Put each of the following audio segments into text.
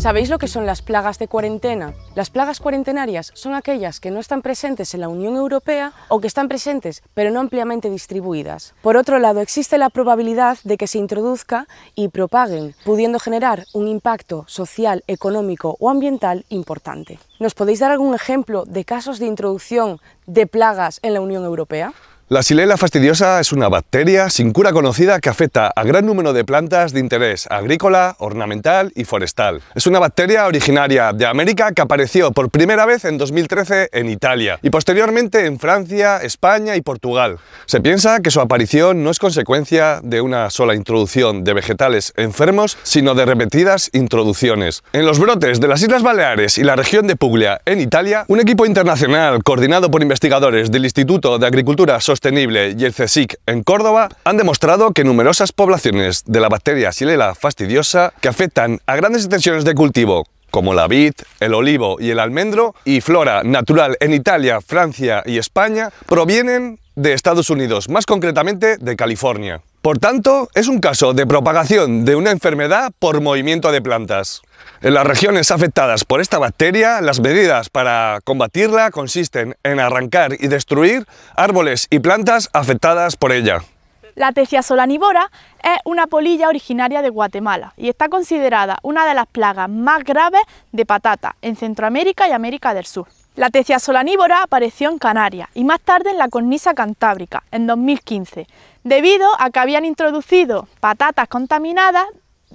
¿Sabéis lo que son las plagas de cuarentena? Las plagas cuarentenarias son aquellas que no están presentes en la Unión Europea o que están presentes pero no ampliamente distribuidas. Por otro lado, existe la probabilidad de que se introduzca y propaguen, pudiendo generar un impacto social, económico o ambiental importante. ¿Nos podéis dar algún ejemplo de casos de introducción de plagas en la Unión Europea? La xylella fastidiosa es una bacteria sin cura conocida que afecta a gran número de plantas de interés agrícola, ornamental y forestal. Es una bacteria originaria de América que apareció por primera vez en 2013 en Italia y posteriormente en Francia, España y Portugal. Se piensa que su aparición no es consecuencia de una sola introducción de vegetales enfermos, sino de repetidas introducciones. En los brotes de las Islas Baleares y la región de Puglia, en Italia, un equipo internacional coordinado por investigadores del Instituto de Agricultura Sostenible y el CSIC en Córdoba han demostrado que numerosas poblaciones de la bacteria Xylella fastidiosa que afectan a grandes extensiones de cultivo como la vid, el olivo y el almendro, y flora natural en Italia, Francia y España, provienen de Estados Unidos, más concretamente de California. Por tanto, es un caso de propagación de una enfermedad por movimiento de plantas. En las regiones afectadas por esta bacteria, las medidas para combatirla consisten en arrancar y destruir árboles y plantas afectadas por ella. La tecia solanivora es una polilla originaria de Guatemala y está considerada una de las plagas más graves de patata en Centroamérica y América del Sur. La tecia solanívora apareció en Canarias y más tarde en la cornisa cantábrica, en 2015, debido a que habían introducido patatas contaminadas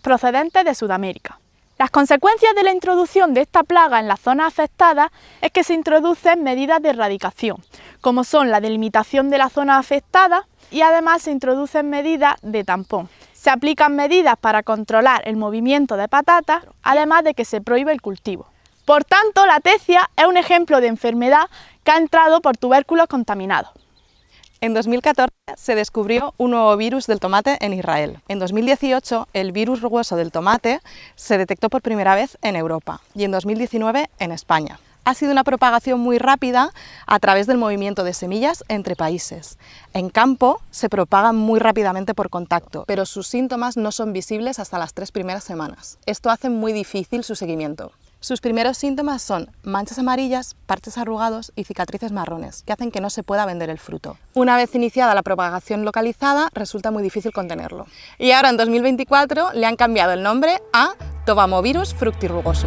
procedentes de Sudamérica. Las consecuencias de la introducción de esta plaga en las zonas afectadas es que se introducen medidas de erradicación, como son la delimitación de la zona afectada y además se introducen medidas de tampón. Se aplican medidas para controlar el movimiento de patatas, además de que se prohíbe el cultivo. Por tanto, la tecia es un ejemplo de enfermedad que ha entrado por tubérculo contaminado. En 2014 se descubrió un nuevo virus del tomate en Israel. En 2018 el virus rugoso del tomate se detectó por primera vez en Europa y en 2019 en España. Ha sido una propagación muy rápida a través del movimiento de semillas entre países. En campo se propaga muy rápidamente por contacto, pero sus síntomas no son visibles hasta las tres primeras semanas. Esto hace muy difícil su seguimiento. Sus primeros síntomas son manchas amarillas, parches arrugados y cicatrices marrones, que hacen que no se pueda vender el fruto. Una vez iniciada la propagación localizada, resulta muy difícil contenerlo. Y ahora en 2024 le han cambiado el nombre a Tobamovirus fructirugoso.